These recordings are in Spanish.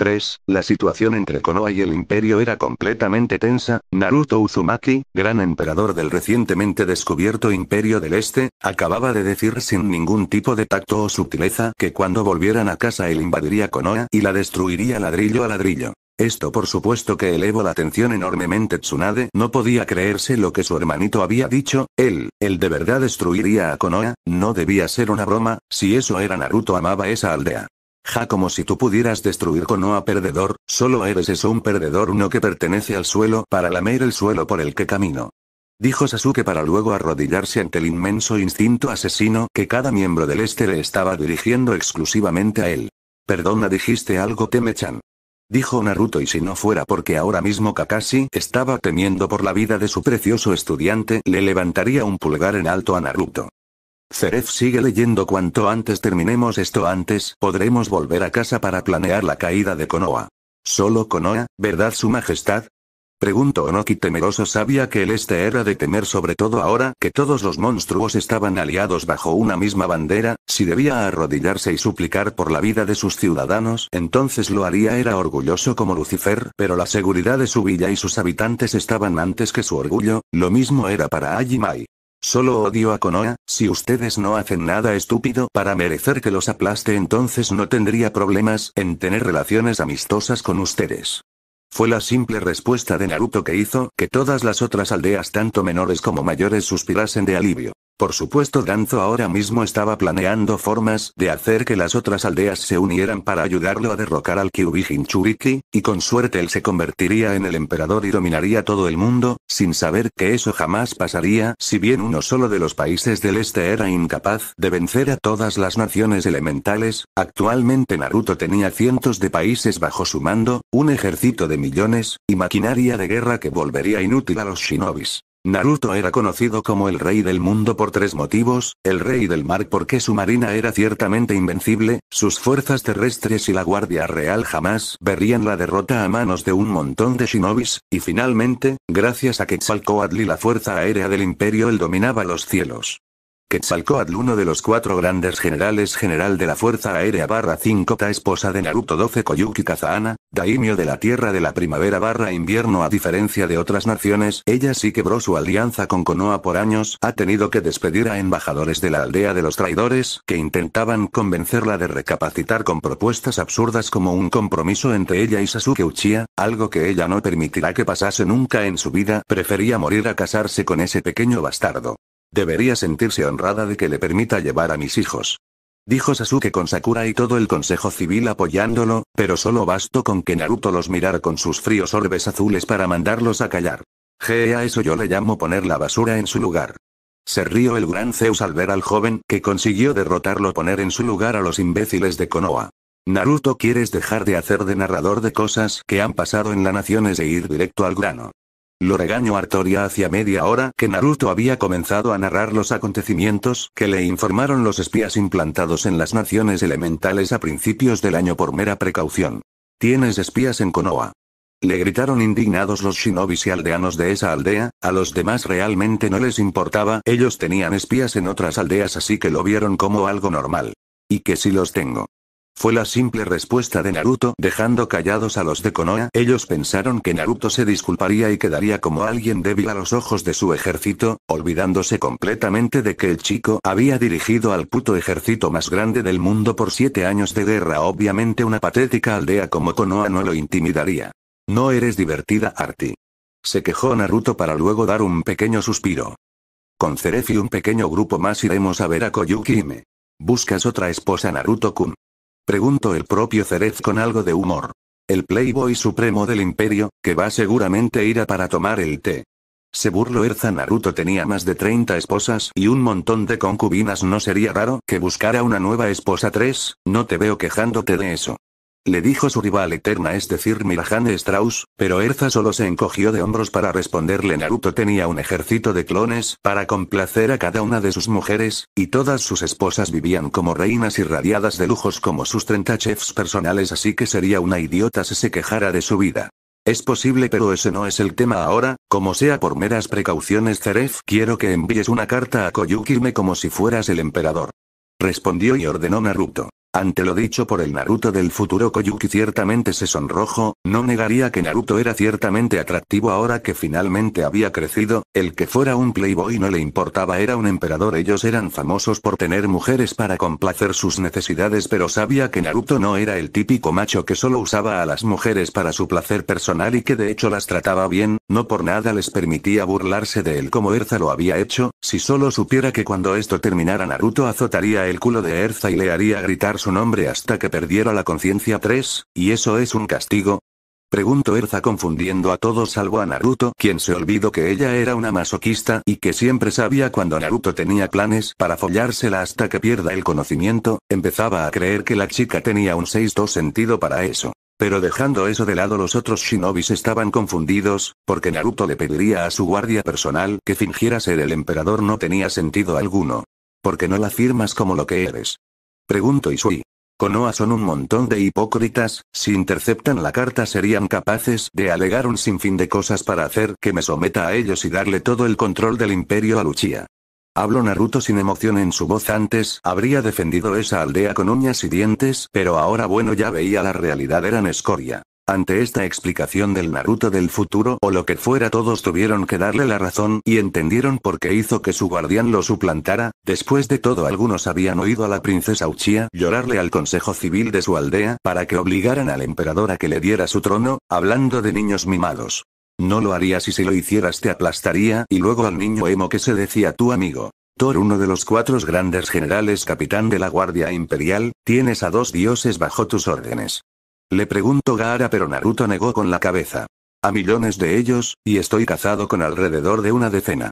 3, la situación entre Konoha y el Imperio era completamente tensa, Naruto Uzumaki, gran emperador del recientemente descubierto Imperio del Este, acababa de decir sin ningún tipo de tacto o sutileza que cuando volvieran a casa él invadiría Konoha y la destruiría ladrillo a ladrillo. Esto por supuesto que elevó la atención enormemente Tsunade no podía creerse lo que su hermanito había dicho, él, él de verdad destruiría a Konoha, no debía ser una broma, si eso era Naruto amaba esa aldea como si tú pudieras destruir con a perdedor, solo eres eso un perdedor uno que pertenece al suelo para lamer el suelo por el que camino. Dijo Sasuke para luego arrodillarse ante el inmenso instinto asesino que cada miembro del este le estaba dirigiendo exclusivamente a él. Perdona dijiste algo Temechan. Dijo Naruto y si no fuera porque ahora mismo Kakashi estaba temiendo por la vida de su precioso estudiante le levantaría un pulgar en alto a Naruto. Ceref sigue leyendo cuanto antes terminemos esto antes, podremos volver a casa para planear la caída de Konoha. Solo Konoha, ¿verdad su majestad? Preguntó Onoki temeroso sabía que el este era de temer sobre todo ahora que todos los monstruos estaban aliados bajo una misma bandera, si debía arrodillarse y suplicar por la vida de sus ciudadanos entonces lo haría era orgulloso como Lucifer, pero la seguridad de su villa y sus habitantes estaban antes que su orgullo, lo mismo era para Ajimai. Solo odio a Konoha, si ustedes no hacen nada estúpido para merecer que los aplaste entonces no tendría problemas en tener relaciones amistosas con ustedes. Fue la simple respuesta de Naruto que hizo que todas las otras aldeas tanto menores como mayores suspirasen de alivio. Por supuesto Danzo ahora mismo estaba planeando formas de hacer que las otras aldeas se unieran para ayudarlo a derrocar al Kyubi Hinchuriki, y con suerte él se convertiría en el emperador y dominaría todo el mundo, sin saber que eso jamás pasaría si bien uno solo de los países del este era incapaz de vencer a todas las naciones elementales, actualmente Naruto tenía cientos de países bajo su mando, un ejército de millones, y maquinaria de guerra que volvería inútil a los shinobis. Naruto era conocido como el rey del mundo por tres motivos, el rey del mar porque su marina era ciertamente invencible, sus fuerzas terrestres y la Guardia Real jamás verían la derrota a manos de un montón de shinobis, y finalmente, gracias a Quetzalcoatl y la fuerza aérea del imperio él dominaba los cielos. Quetzalcoatl, uno de los cuatro grandes generales general de la Fuerza Aérea barra 5 Ta esposa de Naruto 12 Koyuki Kazahana, daimio de la Tierra de la Primavera barra Invierno a diferencia de otras naciones, ella sí quebró su alianza con Konoha por años, ha tenido que despedir a embajadores de la aldea de los traidores que intentaban convencerla de recapacitar con propuestas absurdas como un compromiso entre ella y Sasuke Uchiha, algo que ella no permitirá que pasase nunca en su vida, prefería morir a casarse con ese pequeño bastardo. Debería sentirse honrada de que le permita llevar a mis hijos. Dijo Sasuke con Sakura y todo el Consejo Civil apoyándolo, pero solo bastó con que Naruto los mirara con sus fríos orbes azules para mandarlos a callar. ¡Gea eso yo le llamo poner la basura en su lugar. Se rió el gran Zeus al ver al joven que consiguió derrotarlo poner en su lugar a los imbéciles de Konoha. Naruto, ¿quieres dejar de hacer de narrador de cosas que han pasado en la nación e ir directo al grano? Lo regaño Artoria hacia media hora que Naruto había comenzado a narrar los acontecimientos que le informaron los espías implantados en las naciones elementales a principios del año por mera precaución. Tienes espías en Konoha. Le gritaron indignados los shinobis y aldeanos de esa aldea, a los demás realmente no les importaba, ellos tenían espías en otras aldeas así que lo vieron como algo normal. Y que si los tengo. Fue la simple respuesta de Naruto, dejando callados a los de Konoha. Ellos pensaron que Naruto se disculparía y quedaría como alguien débil a los ojos de su ejército, olvidándose completamente de que el chico había dirigido al puto ejército más grande del mundo por siete años de guerra. Obviamente una patética aldea como Konoha no lo intimidaría. No eres divertida, Arti. Se quejó Naruto para luego dar un pequeño suspiro. Con Cerefi y un pequeño grupo más iremos a ver a Koyuki me Buscas otra esposa Naruto-kun. Preguntó el propio Cerez con algo de humor. El playboy supremo del imperio, que va seguramente a para tomar el té. Se burló Erza Naruto tenía más de 30 esposas y un montón de concubinas no sería raro que buscara una nueva esposa 3, no te veo quejándote de eso. Le dijo su rival eterna es decir Mirajane Strauss, pero Erza solo se encogió de hombros para responderle Naruto tenía un ejército de clones para complacer a cada una de sus mujeres, y todas sus esposas vivían como reinas irradiadas de lujos como sus 30 chefs personales así que sería una idiota si se quejara de su vida. Es posible pero ese no es el tema ahora, como sea por meras precauciones Zeref quiero que envíes una carta a Koyukirme como si fueras el emperador. Respondió y ordenó Naruto. Ante lo dicho por el Naruto del futuro Koyuki ciertamente se sonrojo, no negaría que Naruto era ciertamente atractivo ahora que finalmente había crecido, el que fuera un playboy no le importaba era un emperador ellos eran famosos por tener mujeres para complacer sus necesidades pero sabía que Naruto no era el típico macho que solo usaba a las mujeres para su placer personal y que de hecho las trataba bien, no por nada les permitía burlarse de él como Erza lo había hecho, si solo supiera que cuando esto terminara Naruto azotaría el culo de Erza y le haría gritar su nombre hasta que perdiera la conciencia 3, y eso es un castigo, Preguntó Erza confundiendo a todos salvo a Naruto, quien se olvidó que ella era una masoquista y que siempre sabía cuando Naruto tenía planes para follársela hasta que pierda el conocimiento, empezaba a creer que la chica tenía un 6-2 sentido para eso. Pero dejando eso de lado los otros shinobis estaban confundidos, porque Naruto le pediría a su guardia personal que fingiera ser el emperador no tenía sentido alguno. Porque no la firmas como lo que eres. Pregunto Isui. Konoha son un montón de hipócritas, si interceptan la carta serían capaces de alegar un sinfín de cosas para hacer que me someta a ellos y darle todo el control del imperio a Luchia. Hablo Naruto sin emoción en su voz antes habría defendido esa aldea con uñas y dientes pero ahora bueno ya veía la realidad eran escoria. Ante esta explicación del Naruto del futuro o lo que fuera todos tuvieron que darle la razón y entendieron por qué hizo que su guardián lo suplantara, después de todo algunos habían oído a la princesa Uchiha llorarle al consejo civil de su aldea para que obligaran al emperador a que le diera su trono, hablando de niños mimados. No lo harías y si lo hicieras te aplastaría y luego al niño emo que se decía tu amigo. Thor, uno de los cuatro grandes generales capitán de la Guardia Imperial, tienes a dos dioses bajo tus órdenes. Le preguntó Gaara pero Naruto negó con la cabeza. A millones de ellos, y estoy cazado con alrededor de una decena.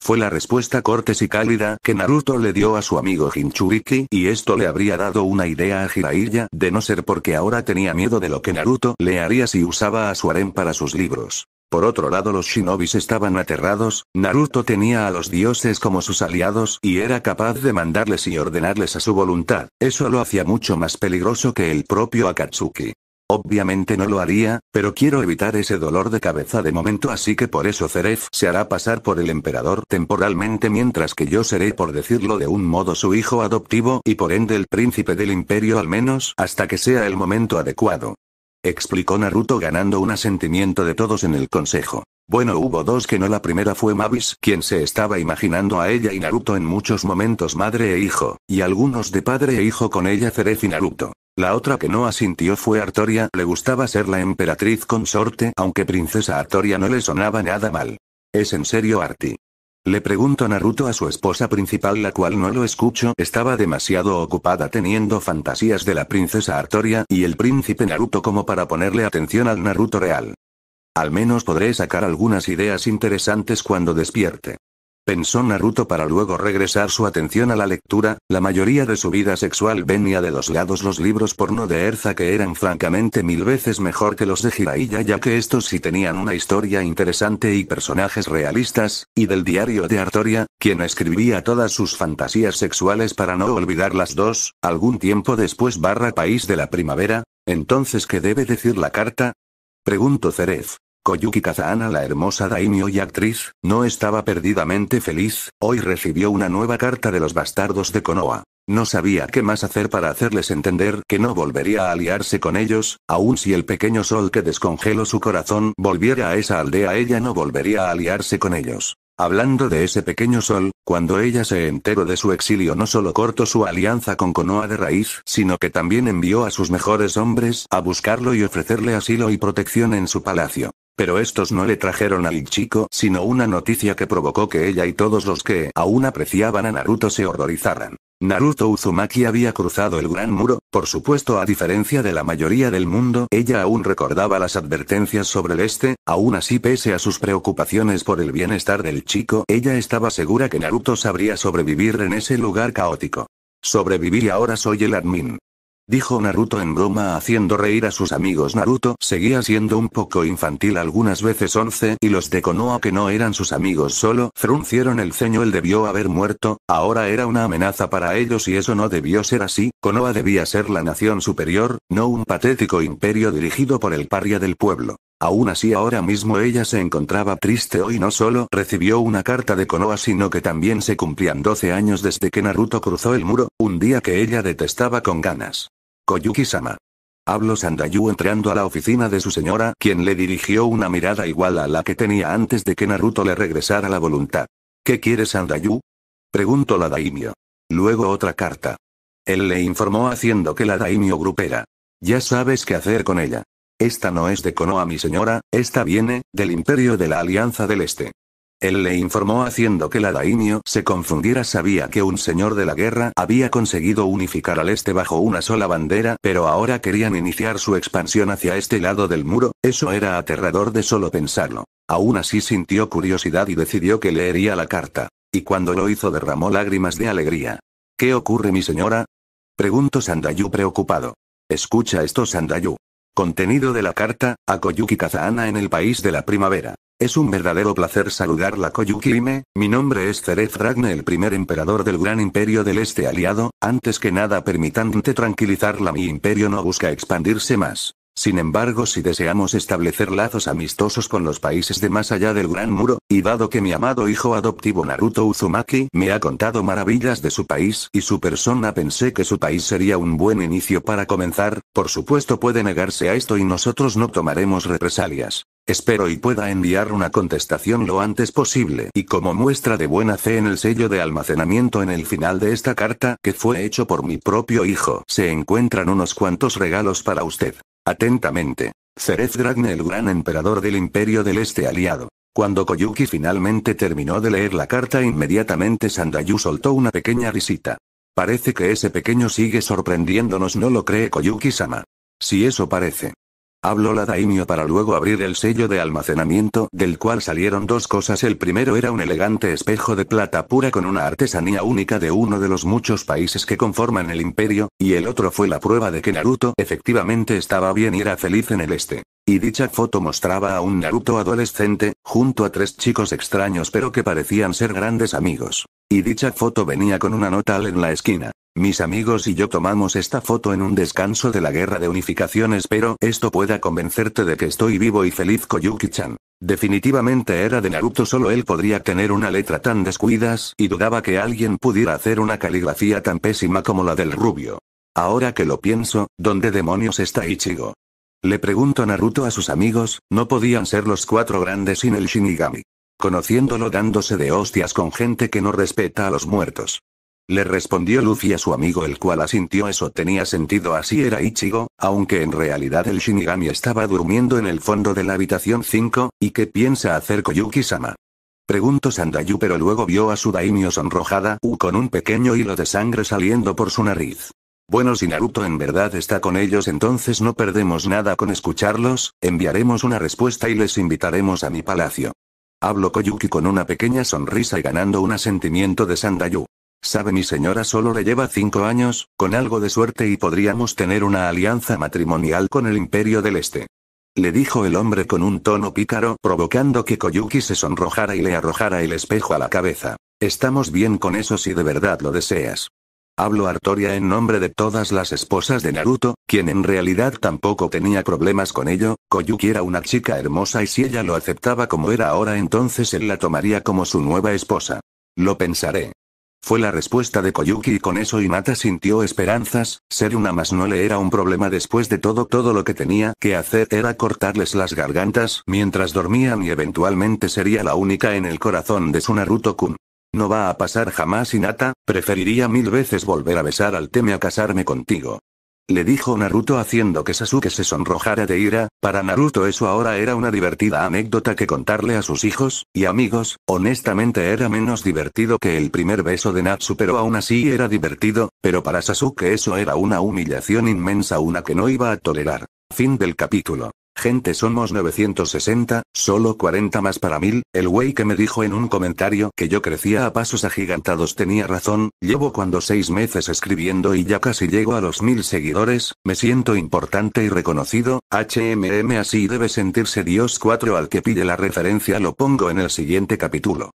Fue la respuesta cortés y cálida que Naruto le dio a su amigo Hinchuriki y esto le habría dado una idea a Jiraiya de no ser porque ahora tenía miedo de lo que Naruto le haría si usaba a su harem para sus libros. Por otro lado los shinobis estaban aterrados, Naruto tenía a los dioses como sus aliados y era capaz de mandarles y ordenarles a su voluntad, eso lo hacía mucho más peligroso que el propio Akatsuki. Obviamente no lo haría, pero quiero evitar ese dolor de cabeza de momento así que por eso Ceref se hará pasar por el emperador temporalmente mientras que yo seré por decirlo de un modo su hijo adoptivo y por ende el príncipe del imperio al menos hasta que sea el momento adecuado. Explicó Naruto ganando un asentimiento de todos en el consejo. Bueno, hubo dos que no. La primera fue Mavis, quien se estaba imaginando a ella y Naruto en muchos momentos madre e hijo, y algunos de padre e hijo con ella Cerez y Naruto. La otra que no asintió fue Artoria, le gustaba ser la emperatriz consorte, aunque princesa Artoria no le sonaba nada mal. ¿Es en serio Arti? Le pregunto Naruto a su esposa principal la cual no lo escuchó, estaba demasiado ocupada teniendo fantasías de la princesa Artoria y el príncipe Naruto como para ponerle atención al Naruto real. Al menos podré sacar algunas ideas interesantes cuando despierte. Pensó Naruto para luego regresar su atención a la lectura, la mayoría de su vida sexual venía de los lados los libros porno de Erza que eran francamente mil veces mejor que los de Jiraiya ya que estos sí tenían una historia interesante y personajes realistas, y del diario de Artoria, quien escribía todas sus fantasías sexuales para no olvidar las dos, algún tiempo después barra país de la primavera, entonces ¿qué debe decir la carta? Pregunto Cerez. Koyuki Kazahana la hermosa daimyo y actriz, no estaba perdidamente feliz, hoy recibió una nueva carta de los bastardos de Konoha. No sabía qué más hacer para hacerles entender que no volvería a aliarse con ellos, aun si el pequeño sol que descongeló su corazón volviera a esa aldea ella no volvería a aliarse con ellos. Hablando de ese pequeño sol, cuando ella se enteró de su exilio no solo cortó su alianza con Konoha de raíz, sino que también envió a sus mejores hombres a buscarlo y ofrecerle asilo y protección en su palacio. Pero estos no le trajeron al chico sino una noticia que provocó que ella y todos los que aún apreciaban a Naruto se horrorizaran. Naruto Uzumaki había cruzado el gran muro, por supuesto a diferencia de la mayoría del mundo, ella aún recordaba las advertencias sobre el este, aún así pese a sus preocupaciones por el bienestar del chico, ella estaba segura que Naruto sabría sobrevivir en ese lugar caótico. Sobrevivir y ahora soy el admin dijo Naruto en broma haciendo reír a sus amigos Naruto seguía siendo un poco infantil algunas veces 11 y los de Konoha que no eran sus amigos solo fruncieron el ceño él debió haber muerto, ahora era una amenaza para ellos y eso no debió ser así, Konoha debía ser la nación superior, no un patético imperio dirigido por el paria del pueblo. Aún así ahora mismo ella se encontraba triste hoy no solo recibió una carta de Konoha sino que también se cumplían 12 años desde que Naruto cruzó el muro, un día que ella detestaba con ganas. Koyuki-sama. Habló Sandayu entrando a la oficina de su señora, quien le dirigió una mirada igual a la que tenía antes de que Naruto le regresara la voluntad. ¿Qué quieres Sandayu? Preguntó la daimyo. Luego otra carta. Él le informó haciendo que la daimio grupera. Ya sabes qué hacer con ella. Esta no es de Konoha mi señora, esta viene, del Imperio de la Alianza del Este. Él le informó haciendo que la Daimio se confundiera sabía que un señor de la guerra había conseguido unificar al este bajo una sola bandera pero ahora querían iniciar su expansión hacia este lado del muro, eso era aterrador de solo pensarlo. Aún así sintió curiosidad y decidió que leería la carta. Y cuando lo hizo derramó lágrimas de alegría. ¿Qué ocurre mi señora? Preguntó Sandayu preocupado. Escucha esto Sandayu. Contenido de la carta, a Koyuki Kazaana en el país de la primavera. Es un verdadero placer saludarla koyuki mi nombre es Ceref Dragne el primer emperador del gran imperio del este aliado, antes que nada permitante tranquilizarla mi imperio no busca expandirse más. Sin embargo, si deseamos establecer lazos amistosos con los países de más allá del Gran Muro, y dado que mi amado hijo adoptivo Naruto Uzumaki me ha contado maravillas de su país y su persona, pensé que su país sería un buen inicio para comenzar, por supuesto puede negarse a esto y nosotros no tomaremos represalias. Espero y pueda enviar una contestación lo antes posible. Y como muestra de buena fe en el sello de almacenamiento en el final de esta carta, que fue hecho por mi propio hijo, se encuentran unos cuantos regalos para usted. Atentamente. Cerez Dragne el gran emperador del Imperio del Este aliado. Cuando Koyuki finalmente terminó de leer la carta inmediatamente Sandayu soltó una pequeña risita. Parece que ese pequeño sigue sorprendiéndonos, ¿no lo cree Koyuki-sama? Si eso parece. Habló la daimio para luego abrir el sello de almacenamiento, del cual salieron dos cosas. El primero era un elegante espejo de plata pura con una artesanía única de uno de los muchos países que conforman el imperio, y el otro fue la prueba de que Naruto efectivamente estaba bien y era feliz en el este. Y dicha foto mostraba a un Naruto adolescente, junto a tres chicos extraños pero que parecían ser grandes amigos. Y dicha foto venía con una nota en la esquina. Mis amigos y yo tomamos esta foto en un descanso de la guerra de unificaciones pero esto pueda convencerte de que estoy vivo y feliz Koyuki-chan. Definitivamente era de Naruto, solo él podría tener una letra tan descuidas y dudaba que alguien pudiera hacer una caligrafía tan pésima como la del rubio. Ahora que lo pienso, ¿dónde demonios está Ichigo? Le a Naruto a sus amigos, no podían ser los cuatro grandes sin el Shinigami. Conociéndolo dándose de hostias con gente que no respeta a los muertos. Le respondió Luffy a su amigo el cual asintió eso tenía sentido así era Ichigo, aunque en realidad el Shinigami estaba durmiendo en el fondo de la habitación 5, ¿y qué piensa hacer Koyuki-sama? Preguntó Sandayu pero luego vio a su daimyo sonrojada U con un pequeño hilo de sangre saliendo por su nariz. Bueno si Naruto en verdad está con ellos entonces no perdemos nada con escucharlos, enviaremos una respuesta y les invitaremos a mi palacio. Habló Koyuki con una pequeña sonrisa y ganando un asentimiento de Sandayu. Sabe mi señora solo le lleva cinco años, con algo de suerte y podríamos tener una alianza matrimonial con el Imperio del Este. Le dijo el hombre con un tono pícaro provocando que Koyuki se sonrojara y le arrojara el espejo a la cabeza. Estamos bien con eso si de verdad lo deseas. Hablo Artoria en nombre de todas las esposas de Naruto, quien en realidad tampoco tenía problemas con ello, Koyuki era una chica hermosa y si ella lo aceptaba como era ahora entonces él la tomaría como su nueva esposa. Lo pensaré. Fue la respuesta de Koyuki y con eso Inata sintió esperanzas, ser una más no le era un problema después de todo todo lo que tenía que hacer era cortarles las gargantas mientras dormían y eventualmente sería la única en el corazón de su Naruto-kun. No va a pasar jamás Inata preferiría mil veces volver a besar al teme a casarme contigo. Le dijo Naruto haciendo que Sasuke se sonrojara de ira, para Naruto eso ahora era una divertida anécdota que contarle a sus hijos, y amigos, honestamente era menos divertido que el primer beso de Natsu pero aún así era divertido, pero para Sasuke eso era una humillación inmensa una que no iba a tolerar. Fin del capítulo. Gente somos 960, solo 40 más para mil, el güey que me dijo en un comentario que yo crecía a pasos agigantados tenía razón, llevo cuando seis meses escribiendo y ya casi llego a los mil seguidores, me siento importante y reconocido, HMM así debe sentirse Dios 4 al que pide la referencia lo pongo en el siguiente capítulo.